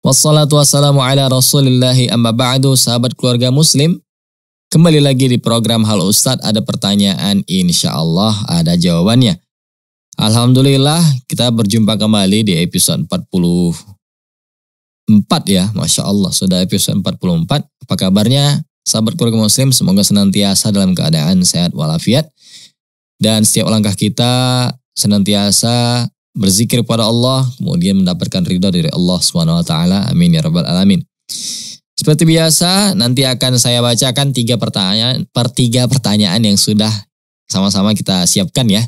Wassalatu wassalamu ala rasulillahi amma ba'du sahabat keluarga muslim. Kembali lagi di program Hal Ustadz ada pertanyaan insya Allah ada jawabannya. Alhamdulillah kita berjumpa kembali di episode 44 ya Masya Allah sudah episode 44. Apa kabarnya sahabat keluarga muslim semoga senantiasa dalam keadaan sehat walafiat. Dan setiap langkah kita senantiasa berzikir kepada Allah, kemudian mendapatkan ridha dari Allah Subhanahu taala. Amin ya rabbal alamin. Seperti biasa, nanti akan saya bacakan tiga pertanyaan per tiga pertanyaan yang sudah sama-sama kita siapkan ya.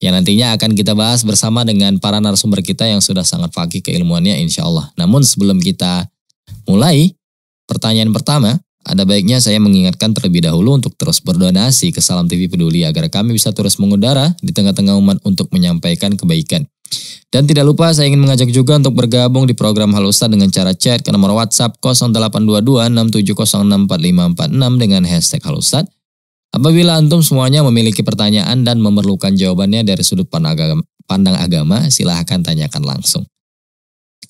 Yang nantinya akan kita bahas bersama dengan para narasumber kita yang sudah sangat fakih keilmuannya insya Allah. Namun sebelum kita mulai, pertanyaan pertama, ada baiknya saya mengingatkan terlebih dahulu untuk terus berdonasi ke Salam TV Peduli agar kami bisa terus mengudara di tengah-tengah umat untuk menyampaikan kebaikan. Dan tidak lupa saya ingin mengajak juga untuk bergabung di program Halusta dengan cara chat ke nomor WhatsApp 082267064546 dengan hashtag Halusta. Apabila antum semuanya memiliki pertanyaan dan memerlukan jawabannya dari sudut pandang agama silahkan tanyakan langsung.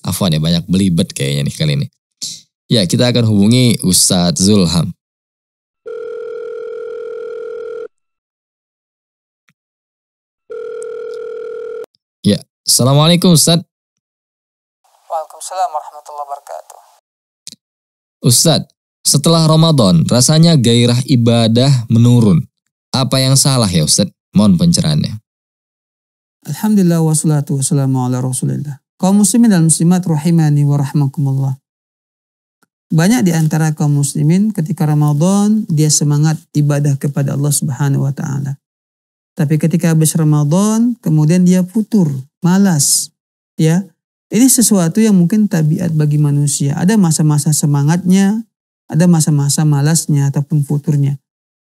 Afwan ya banyak belibet kayaknya nih kali ini. Ya, kita akan hubungi Ustadz Zulham. Ya, Assalamualaikum Ustadz. Waalaikumsalam warahmatullahi wabarakatuh. Ustadz, setelah Ramadan, rasanya gairah ibadah menurun. Apa yang salah ya Ustadz? Mohon pencerahannya. Alhamdulillah wassalatu wassalamu ala rasulillah. Kaum muslimin dan muslimat rahimani wa rahmakumullah. Banyak di antara kaum muslimin ketika Ramadan dia semangat ibadah kepada Allah Subhanahu wa taala. Tapi ketika habis Ramadan kemudian dia putur malas, ya. Ini sesuatu yang mungkin tabiat bagi manusia. Ada masa-masa semangatnya, ada masa-masa malasnya ataupun futurnya.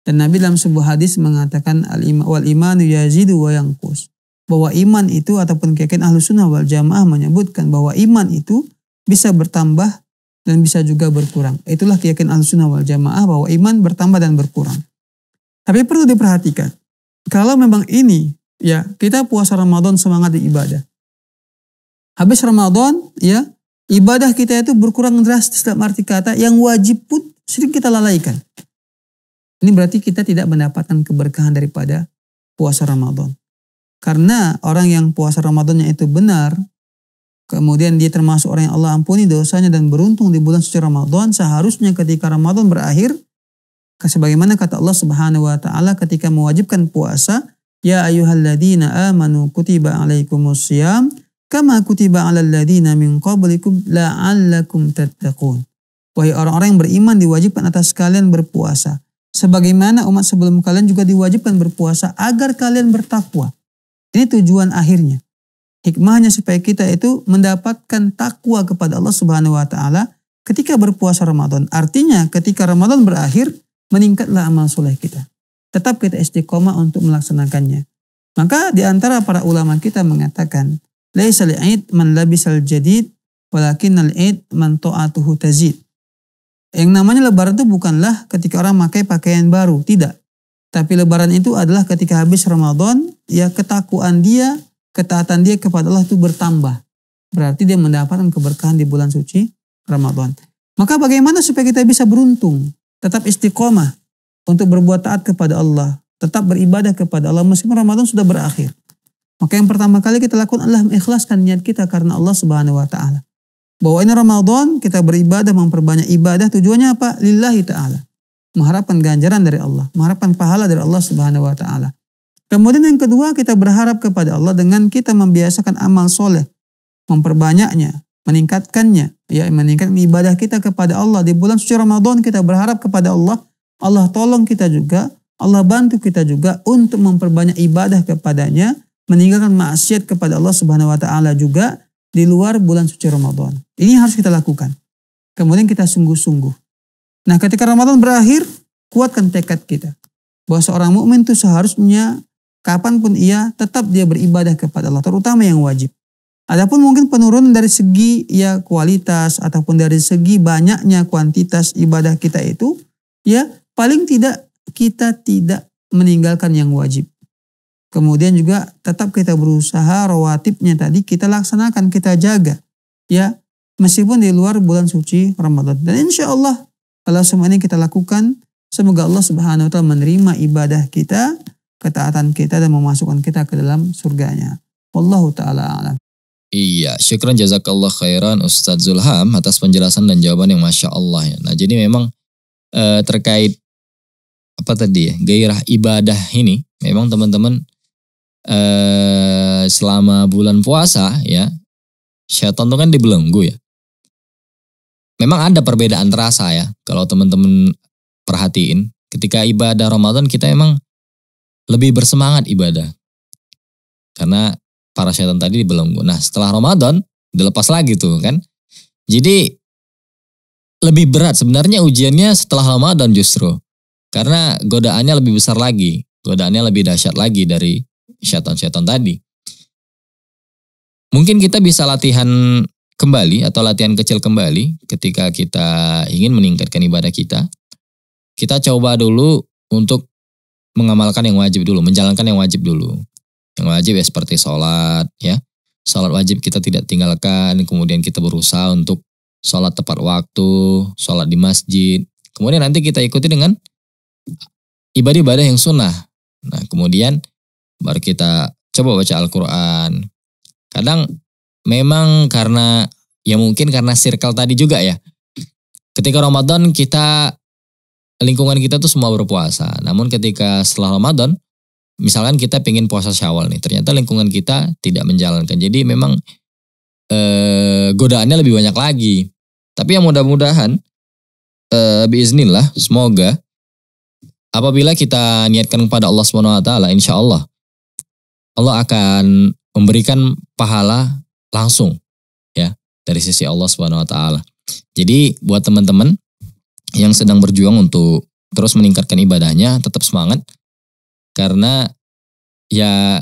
Dan Nabi dalam sebuah hadis mengatakan al -ima, wal imanu yazidu wa yangkus. Bahwa iman itu ataupun keyakinan ahlu sunnah wal jamaah menyebutkan bahwa iman itu bisa bertambah dan bisa juga berkurang. Itulah keyakinan Ahlussunnah wal Jamaah bahwa iman bertambah dan berkurang. Tapi perlu diperhatikan, kalau memang ini ya, kita puasa Ramadan semangat di ibadah. Habis Ramadan ya, ibadah kita itu berkurang drastis dalam arti kata yang wajib pun sering kita lalaikan. Ini berarti kita tidak mendapatkan keberkahan daripada puasa Ramadan. Karena orang yang puasa Ramadannya itu benar, Kemudian dia termasuk orang yang Allah ampuni dosanya dan beruntung di bulan suci Ramadan. Seharusnya ketika Ramadan berakhir, sebagaimana kata Allah Subhanahu wa taala ketika mewajibkan puasa, ya ayyuhalladzina amanu kutiba alaikumus syiyam kama kutiba alal ladzina min qablikum la'allakum tattaqun. Wahai orang-orang yang beriman diwajibkan atas kalian berpuasa. Sebagaimana umat sebelum kalian juga diwajibkan berpuasa agar kalian bertakwa. Ini tujuan akhirnya. Hikmahnya supaya kita itu mendapatkan takwa kepada Allah Subhanahu wa taala ketika berpuasa Ramadan. Artinya ketika Ramadan berakhir meningkatlah amal soleh kita. Tetap kita istiqomah untuk melaksanakannya. Maka di antara para ulama kita mengatakan, "Laisal aid man labisal jadid, walakinnal aid man ta'atuhu tazid." Yang namanya lebaran itu bukanlah ketika orang pakai pakaian baru, tidak. Tapi lebaran itu adalah ketika habis Ramadan, ya ketakuan dia ketaatan dia kepada Allah itu bertambah. Berarti dia mendapatkan keberkahan di bulan suci Ramadan. Maka bagaimana supaya kita bisa beruntung, tetap istiqomah untuk berbuat taat kepada Allah, tetap beribadah kepada Allah meskipun Ramadan sudah berakhir. Maka yang pertama kali kita lakukan adalah mengikhlaskan niat kita karena Allah Subhanahu wa taala. Bahwa ini Ramadan kita beribadah, memperbanyak ibadah, tujuannya apa? Lillahi taala. Mengharapkan ganjaran dari Allah, mengharapkan pahala dari Allah Subhanahu wa taala. Kemudian yang kedua kita berharap kepada Allah dengan kita membiasakan amal soleh, memperbanyaknya, meningkatkannya, ya meningkatkan ibadah kita kepada Allah. Di bulan suci Ramadan kita berharap kepada Allah, Allah tolong kita juga, Allah bantu kita juga untuk memperbanyak ibadah kepadanya, meninggalkan maksiat kepada Allah Subhanahu wa taala juga di luar bulan suci Ramadan. Ini harus kita lakukan. Kemudian kita sungguh-sungguh. Nah, ketika Ramadan berakhir, kuatkan tekad kita. Bahwa seorang mukmin itu seharusnya kapanpun ia tetap dia beribadah kepada Allah, terutama yang wajib. Adapun mungkin penurunan dari segi ya kualitas ataupun dari segi banyaknya kuantitas ibadah kita itu ya paling tidak kita tidak meninggalkan yang wajib. Kemudian juga tetap kita berusaha rawatibnya tadi kita laksanakan, kita jaga. Ya, meskipun di luar bulan suci Ramadan. Dan insya Allah kalau semua ini kita lakukan, semoga Allah Subhanahu wa taala menerima ibadah kita ketaatan kita dan memasukkan kita ke dalam surganya. Wallahu taala alam. Iya, syukran jazakallah khairan Ustadz Zulham atas penjelasan dan jawaban yang masya Allah. ya. Nah, jadi memang e, terkait apa tadi ya gairah ibadah ini, memang teman-teman e, selama bulan puasa ya syaitan itu kan dibelenggu ya. Memang ada perbedaan terasa ya kalau teman-teman perhatiin ketika ibadah Ramadan kita emang lebih bersemangat ibadah. Karena para setan tadi dibelenggu. Nah setelah Ramadan dilepas lagi tuh kan. Jadi lebih berat sebenarnya ujiannya setelah Ramadan justru. Karena godaannya lebih besar lagi. Godaannya lebih dahsyat lagi dari setan-setan tadi. Mungkin kita bisa latihan kembali atau latihan kecil kembali ketika kita ingin meningkatkan ibadah kita. Kita coba dulu untuk mengamalkan yang wajib dulu, menjalankan yang wajib dulu. Yang wajib ya seperti sholat ya. Sholat wajib kita tidak tinggalkan, kemudian kita berusaha untuk sholat tepat waktu, sholat di masjid. Kemudian nanti kita ikuti dengan ibadah-ibadah yang sunnah. Nah kemudian baru kita coba baca Al-Quran. Kadang memang karena ya mungkin karena circle tadi juga ya. Ketika Ramadan kita lingkungan kita tuh semua berpuasa. Namun ketika setelah Ramadan, misalkan kita pengen puasa Syawal nih, ternyata lingkungan kita tidak menjalankan. Jadi memang eh, godaannya lebih banyak lagi. Tapi yang mudah-mudahan, eh, biiznillah, semoga apabila kita niatkan kepada Allah Subhanahu Wa Taala, insya Allah Allah akan memberikan pahala langsung ya dari sisi Allah Subhanahu Wa Taala. Jadi buat teman-teman yang sedang berjuang untuk terus meningkatkan ibadahnya tetap semangat karena ya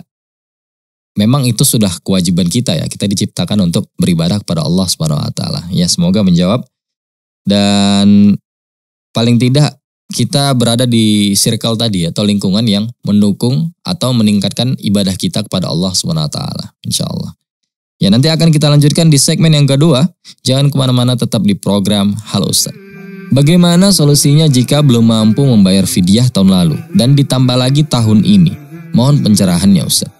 memang itu sudah kewajiban kita ya. Kita diciptakan untuk beribadah kepada Allah Subhanahu wa taala. Ya, semoga menjawab dan paling tidak kita berada di circle tadi atau lingkungan yang mendukung atau meningkatkan ibadah kita kepada Allah Subhanahu wa taala. Insyaallah. Ya, nanti akan kita lanjutkan di segmen yang kedua. Jangan kemana mana tetap di program Halo Ustaz. Bagaimana solusinya jika belum mampu membayar fidyah tahun lalu dan ditambah lagi tahun ini? Mohon pencerahannya Ustaz.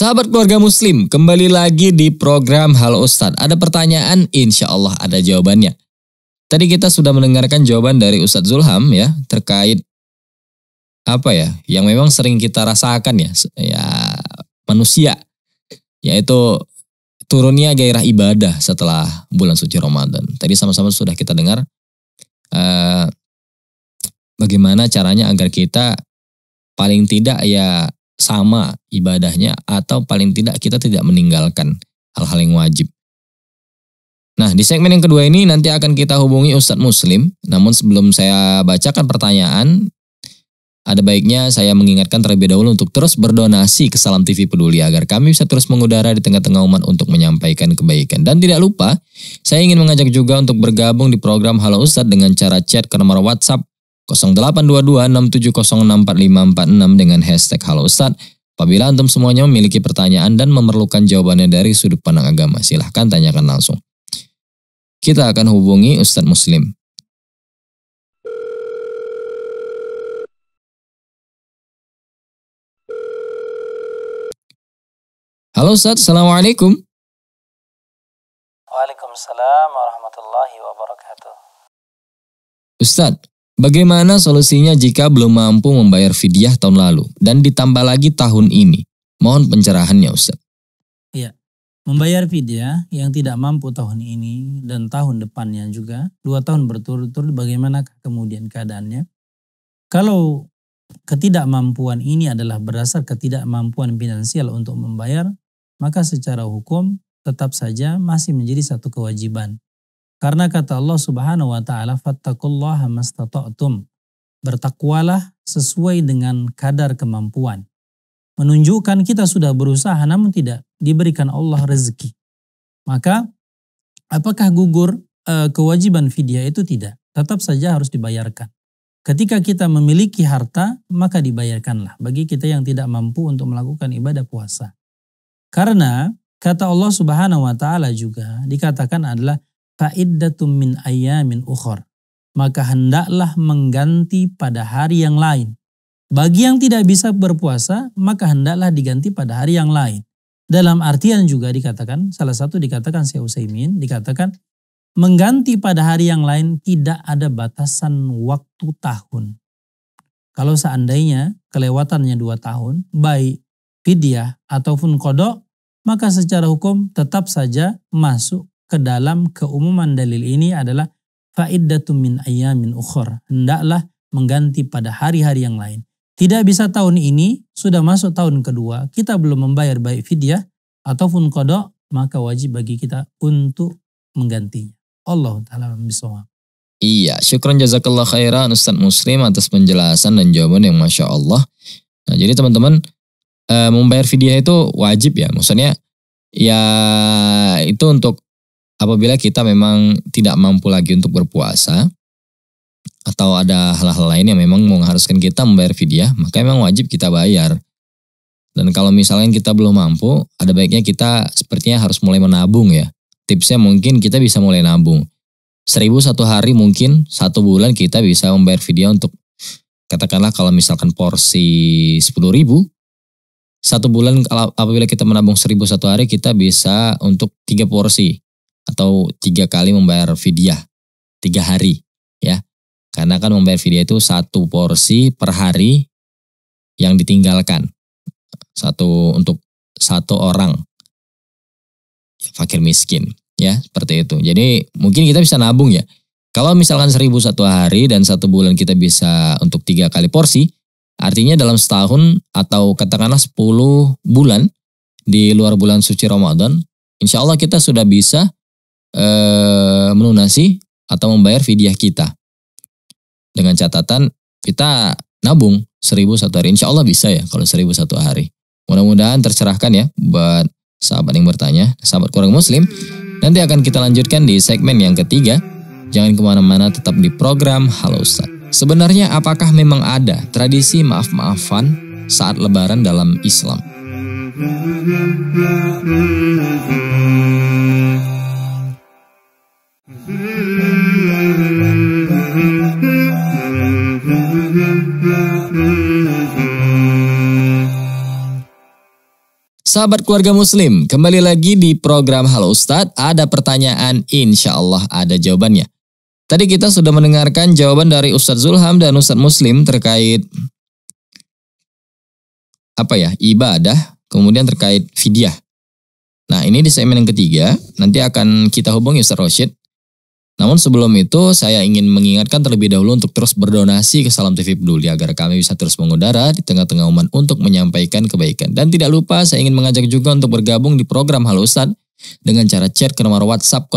Sahabat keluarga muslim, kembali lagi di program Halo Ustadz. Ada pertanyaan, insya Allah ada jawabannya. Tadi kita sudah mendengarkan jawaban dari Ustadz Zulham ya, terkait apa ya, yang memang sering kita rasakan ya, ya manusia, yaitu turunnya gairah ibadah setelah bulan suci Ramadan. Tadi sama-sama sudah kita dengar eh, bagaimana caranya agar kita paling tidak ya sama ibadahnya atau paling tidak kita tidak meninggalkan hal-hal yang wajib. Nah, di segmen yang kedua ini nanti akan kita hubungi Ustadz Muslim. Namun sebelum saya bacakan pertanyaan, ada baiknya saya mengingatkan terlebih dahulu untuk terus berdonasi ke Salam TV Peduli agar kami bisa terus mengudara di tengah-tengah umat untuk menyampaikan kebaikan. Dan tidak lupa, saya ingin mengajak juga untuk bergabung di program Halo Ustadz dengan cara chat ke nomor WhatsApp 0822 dengan hashtag Halo Ustadz. Apabila antum semuanya memiliki pertanyaan dan memerlukan jawabannya dari sudut pandang agama, silahkan tanyakan langsung. Kita akan hubungi Ustadz Muslim. Halo Ustaz, Assalamualaikum. Waalaikumsalam warahmatullahi wabarakatuh. Ustaz, Bagaimana solusinya jika belum mampu membayar fidyah tahun lalu dan ditambah lagi tahun ini? Mohon pencerahannya Ustaz. Iya. Membayar fidyah yang tidak mampu tahun ini dan tahun depannya juga, dua tahun berturut-turut bagaimana kemudian keadaannya? Kalau ketidakmampuan ini adalah berdasar ketidakmampuan finansial untuk membayar, maka secara hukum tetap saja masih menjadi satu kewajiban. Karena kata Allah Subhanahu wa taala, "Fattaqullaha mastata'tum." Bertakwalah sesuai dengan kadar kemampuan. Menunjukkan kita sudah berusaha namun tidak diberikan Allah rezeki. Maka apakah gugur e, kewajiban fidyah itu tidak? Tetap saja harus dibayarkan. Ketika kita memiliki harta, maka dibayarkanlah bagi kita yang tidak mampu untuk melakukan ibadah puasa. Karena kata Allah Subhanahu wa taala juga dikatakan adalah fa'iddatum min ayamin ukhor. Maka hendaklah mengganti pada hari yang lain. Bagi yang tidak bisa berpuasa, maka hendaklah diganti pada hari yang lain. Dalam artian juga dikatakan, salah satu dikatakan Syekh Utsaimin dikatakan mengganti pada hari yang lain tidak ada batasan waktu tahun. Kalau seandainya kelewatannya dua tahun, baik fidyah ataupun kodok, maka secara hukum tetap saja masuk ke dalam keumuman dalil ini adalah faiddatum min ayyamin ukhor. Hendaklah mengganti pada hari-hari yang lain. Tidak bisa tahun ini, sudah masuk tahun kedua, kita belum membayar baik fidyah ataupun kodok, maka wajib bagi kita untuk menggantinya. Allah Ta'ala bisawab. Iya, syukron jazakallah khairan Ustaz Muslim atas penjelasan dan jawaban yang Masya Allah. Nah, jadi teman-teman, eh, membayar fidyah itu wajib ya. Maksudnya, ya itu untuk apabila kita memang tidak mampu lagi untuk berpuasa atau ada hal-hal lain yang memang mengharuskan kita membayar fidyah, maka memang wajib kita bayar. Dan kalau misalnya kita belum mampu, ada baiknya kita sepertinya harus mulai menabung ya. Tipsnya mungkin kita bisa mulai nabung. Seribu satu hari mungkin satu bulan kita bisa membayar video untuk katakanlah kalau misalkan porsi sepuluh ribu. Satu bulan apabila kita menabung seribu satu hari kita bisa untuk tiga porsi atau tiga kali membayar fidyah tiga hari ya karena kan membayar fidyah itu satu porsi per hari yang ditinggalkan satu untuk satu orang ya, fakir miskin ya seperti itu jadi mungkin kita bisa nabung ya kalau misalkan seribu satu hari dan satu bulan kita bisa untuk tiga kali porsi Artinya dalam setahun atau katakanlah sepuluh bulan di luar bulan suci Ramadan, insya Allah kita sudah bisa e, melunasi atau membayar fidyah kita. Dengan catatan kita nabung seribu satu hari. Insya Allah bisa ya kalau seribu satu hari. Mudah-mudahan tercerahkan ya buat sahabat yang bertanya, sahabat kurang muslim. Nanti akan kita lanjutkan di segmen yang ketiga. Jangan kemana-mana tetap di program Halo Ustaz. Sebenarnya apakah memang ada tradisi maaf-maafan saat lebaran dalam Islam? Sahabat keluarga muslim, kembali lagi di program Halo Ustadz. Ada pertanyaan, insya Allah ada jawabannya. Tadi kita sudah mendengarkan jawaban dari Ustadz Zulham dan Ustadz Muslim terkait apa ya ibadah, kemudian terkait fidyah. Nah ini di segmen yang ketiga, nanti akan kita hubungi Ustaz Roshid namun sebelum itu, saya ingin mengingatkan terlebih dahulu untuk terus berdonasi ke Salam TV Peduli agar kami bisa terus mengudara di tengah-tengah umat untuk menyampaikan kebaikan. Dan tidak lupa, saya ingin mengajak juga untuk bergabung di program Halo Ustadz dengan cara chat ke nomor WhatsApp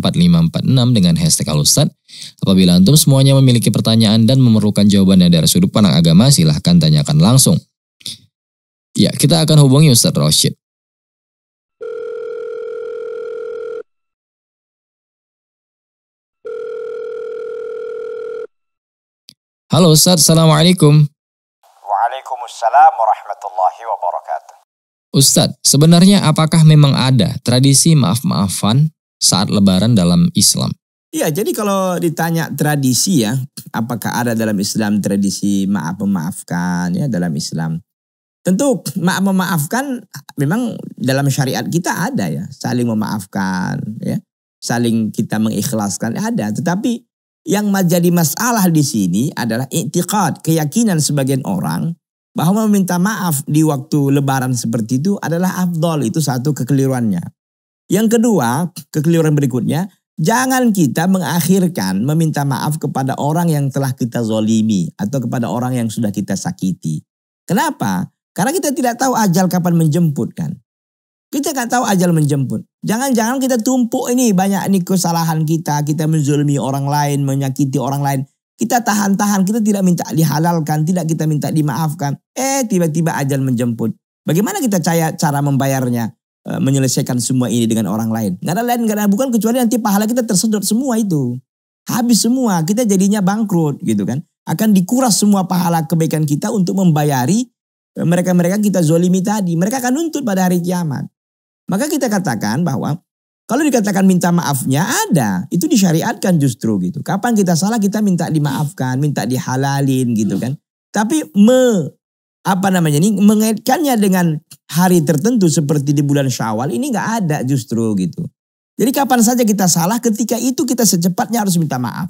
082267064546 dengan hashtag Ustadz. Apabila antum semuanya memiliki pertanyaan dan memerlukan jawabannya dari sudut pandang agama, silahkan tanyakan langsung. Ya, kita akan hubungi Ustadz Rashid. Halo Ustaz, Assalamualaikum. Waalaikumsalam warahmatullahi wabarakatuh. Ustaz, sebenarnya apakah memang ada tradisi maaf-maafan saat lebaran dalam Islam? Iya, jadi kalau ditanya tradisi ya, apakah ada dalam Islam tradisi maaf memaafkan ya dalam Islam? Tentu maaf memaafkan memang dalam syariat kita ada ya, saling memaafkan ya, saling kita mengikhlaskan ada, tetapi yang menjadi masalah di sini adalah intikat keyakinan sebagian orang bahwa meminta maaf di waktu lebaran seperti itu adalah afdol. Itu satu kekeliruannya. Yang kedua, kekeliruan berikutnya, jangan kita mengakhirkan meminta maaf kepada orang yang telah kita zolimi atau kepada orang yang sudah kita sakiti. Kenapa? Karena kita tidak tahu ajal kapan menjemput kan. Kita nggak tahu ajal menjemput. Jangan-jangan kita tumpuk ini banyak nih kesalahan kita. Kita menzulmi orang lain, menyakiti orang lain. Kita tahan-tahan, kita tidak minta dihalalkan, tidak kita minta dimaafkan. Eh tiba-tiba ajal menjemput. Bagaimana kita caya, cara membayarnya? E, menyelesaikan semua ini dengan orang lain. Gak ada lain, gak ada bukan kecuali nanti pahala kita tersedot semua itu. Habis semua, kita jadinya bangkrut gitu kan. Akan dikuras semua pahala kebaikan kita untuk membayari eh, mereka-mereka kita zolimi tadi. Mereka akan nuntut pada hari kiamat. Maka kita katakan bahwa kalau dikatakan minta maafnya ada, itu disyariatkan justru gitu. Kapan kita salah kita minta dimaafkan, minta dihalalin gitu kan. Tapi me apa namanya ini mengaitkannya dengan hari tertentu seperti di bulan Syawal ini nggak ada justru gitu. Jadi kapan saja kita salah ketika itu kita secepatnya harus minta maaf.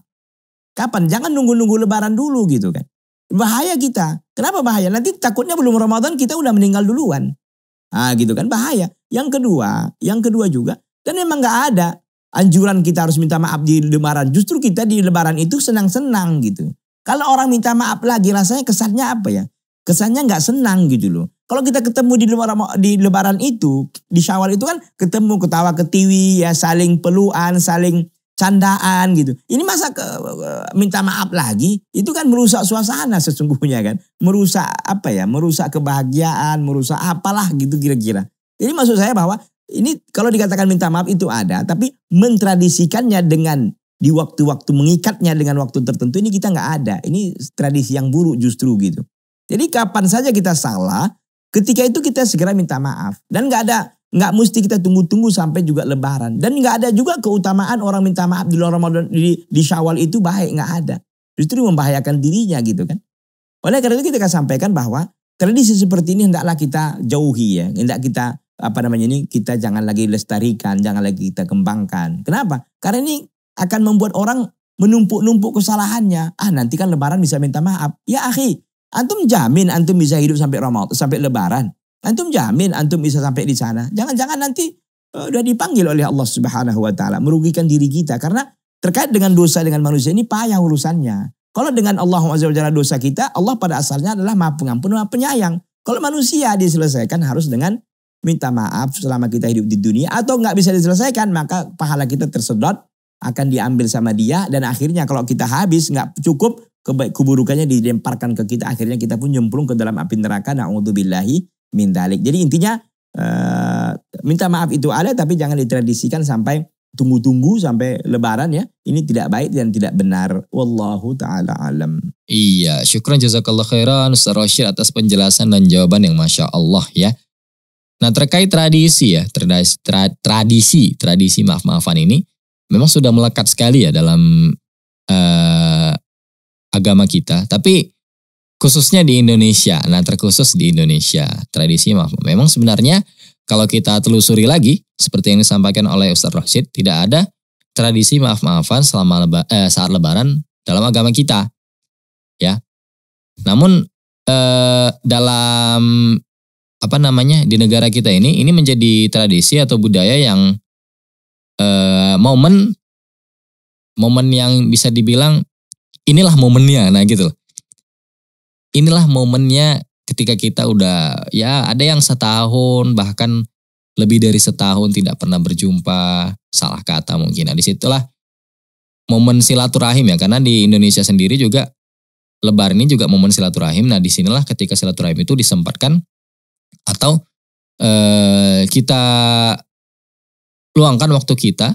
Kapan? Jangan nunggu-nunggu lebaran dulu gitu kan. Bahaya kita. Kenapa bahaya? Nanti takutnya belum Ramadan kita udah meninggal duluan. Ah gitu kan bahaya. Yang kedua, yang kedua juga dan memang nggak ada anjuran kita harus minta maaf di lebaran. Justru kita di lebaran itu senang-senang gitu. Kalau orang minta maaf lagi rasanya kesannya apa ya? Kesannya nggak senang gitu loh. Kalau kita ketemu di lebaran, di lebaran itu, di syawal itu kan ketemu ketawa ketiwi ya saling peluan, saling candaan gitu. Ini masa ke, minta maaf lagi? Itu kan merusak suasana sesungguhnya kan. Merusak apa ya? Merusak kebahagiaan, merusak apalah gitu kira-kira. ini maksud saya bahwa ini kalau dikatakan minta maaf itu ada, tapi mentradisikannya dengan di waktu-waktu mengikatnya dengan waktu tertentu ini kita nggak ada. Ini tradisi yang buruk justru gitu. Jadi kapan saja kita salah, ketika itu kita segera minta maaf dan nggak ada Nggak mesti kita tunggu-tunggu sampai juga lebaran. Dan nggak ada juga keutamaan orang minta maaf di luar Ramadan, di, di syawal itu baik, nggak ada. Justru membahayakan dirinya gitu kan. Oleh karena itu kita akan sampaikan bahwa tradisi seperti ini hendaklah kita jauhi ya. Hendak kita, apa namanya ini, kita jangan lagi lestarikan, jangan lagi kita kembangkan. Kenapa? Karena ini akan membuat orang menumpuk-numpuk kesalahannya. Ah nanti kan lebaran bisa minta maaf. Ya akhi, antum jamin antum bisa hidup sampai Ramadan, sampai lebaran. Antum jamin antum bisa sampai di sana. Jangan-jangan nanti eh, udah dipanggil oleh Allah Subhanahu wa taala merugikan diri kita karena terkait dengan dosa dengan manusia ini payah urusannya. Kalau dengan Allah Azza dosa kita, Allah pada asalnya adalah Maha Pengampun, Maha Penyayang. Kalau manusia diselesaikan harus dengan minta maaf selama kita hidup di dunia atau nggak bisa diselesaikan maka pahala kita tersedot akan diambil sama dia dan akhirnya kalau kita habis nggak cukup keburukannya dilemparkan ke kita akhirnya kita pun nyemplung ke dalam api neraka naudzubillahi min Jadi intinya uh, minta maaf itu ada tapi jangan ditradisikan sampai tunggu-tunggu sampai lebaran ya. Ini tidak baik dan tidak benar. Wallahu taala alam. Iya, syukran jazakallah khairan Ustaz Rashid atas penjelasan dan jawaban yang Masya Allah ya. Nah terkait tradisi ya, tradisi, tra, tradisi, tradisi maaf-maafan ini memang sudah melekat sekali ya dalam uh, agama kita. Tapi khususnya di Indonesia. Nah, terkhusus di Indonesia. Tradisi maaf. Memang sebenarnya kalau kita telusuri lagi, seperti yang disampaikan oleh Ustaz Rashid, tidak ada tradisi maaf-maafan selama leba, eh, saat lebaran dalam agama kita. Ya. Namun eh, dalam apa namanya di negara kita ini ini menjadi tradisi atau budaya yang eh, momen momen yang bisa dibilang inilah momennya nah gitu loh inilah momennya ketika kita udah ya ada yang setahun bahkan lebih dari setahun tidak pernah berjumpa salah kata mungkin nah disitulah momen silaturahim ya karena di Indonesia sendiri juga lebar ini juga momen silaturahim nah disinilah ketika silaturahim itu disempatkan atau eh, kita luangkan waktu kita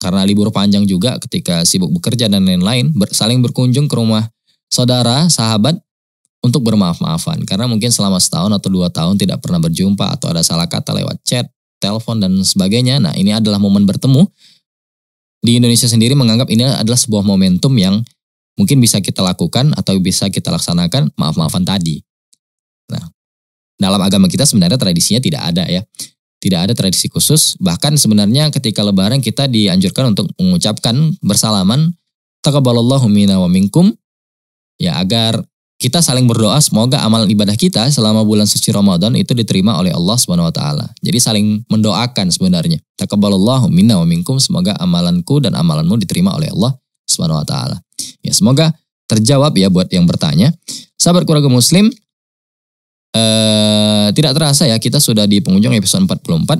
karena libur panjang juga ketika sibuk bekerja dan lain-lain saling berkunjung ke rumah saudara sahabat untuk bermaaf-maafan karena mungkin selama setahun atau dua tahun tidak pernah berjumpa atau ada salah kata lewat chat, telepon dan sebagainya. Nah ini adalah momen bertemu. Di Indonesia sendiri menganggap ini adalah sebuah momentum yang mungkin bisa kita lakukan atau bisa kita laksanakan maaf-maafan tadi. Nah, dalam agama kita sebenarnya tradisinya tidak ada ya. Tidak ada tradisi khusus, bahkan sebenarnya ketika lebaran kita dianjurkan untuk mengucapkan bersalaman taqabbalallahu minna wa minkum ya agar kita saling berdoa semoga amal ibadah kita selama bulan suci Ramadan itu diterima oleh Allah Subhanahu wa taala. Jadi saling mendoakan sebenarnya. Taqabbalallahu minna wa minkum semoga amalanku dan amalanmu diterima oleh Allah Subhanahu wa taala. Ya, semoga terjawab ya buat yang bertanya. Sahabat keluarga muslim eh tidak terasa ya kita sudah di penghujung episode 44.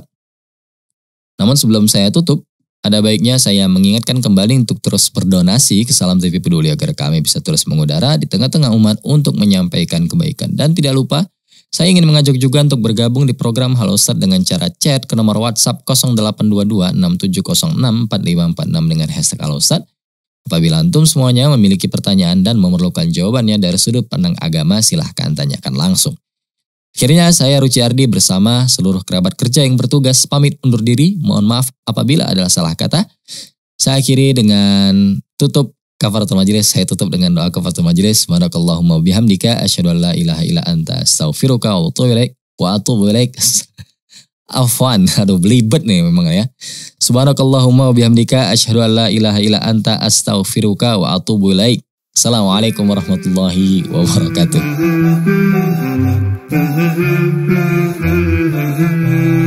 Namun sebelum saya tutup, ada baiknya saya mengingatkan kembali untuk terus berdonasi ke Salam TV Peduli agar kami bisa terus mengudara di tengah-tengah umat untuk menyampaikan kebaikan. Dan tidak lupa, saya ingin mengajak juga untuk bergabung di program Halo Ustadz dengan cara chat ke nomor WhatsApp 0822 6706 4546 dengan hashtag Halo Ustadz. Apabila antum semuanya memiliki pertanyaan dan memerlukan jawabannya dari sudut pandang agama, silahkan tanyakan langsung. Akhirnya saya Ardi bersama seluruh kerabat kerja yang bertugas pamit undur diri. Mohon maaf apabila adalah salah kata. Saya akhiri dengan tutup kafaratul majlis Saya tutup dengan doa kafaratul majelis. Subhanakallahumma bihamdika asyhadu an ilaha illa anta astaghfiruka wa atubu ilaik wa atubu ilaik. Afwan, aduh belibet nih memang ya. Subhanakallahumma bihamdika asyhadu an ilaha illa anta astaghfiruka wa atubu ilaik. Assalamualaikum warahmatullahi wabarakatuh. Mm-hmm.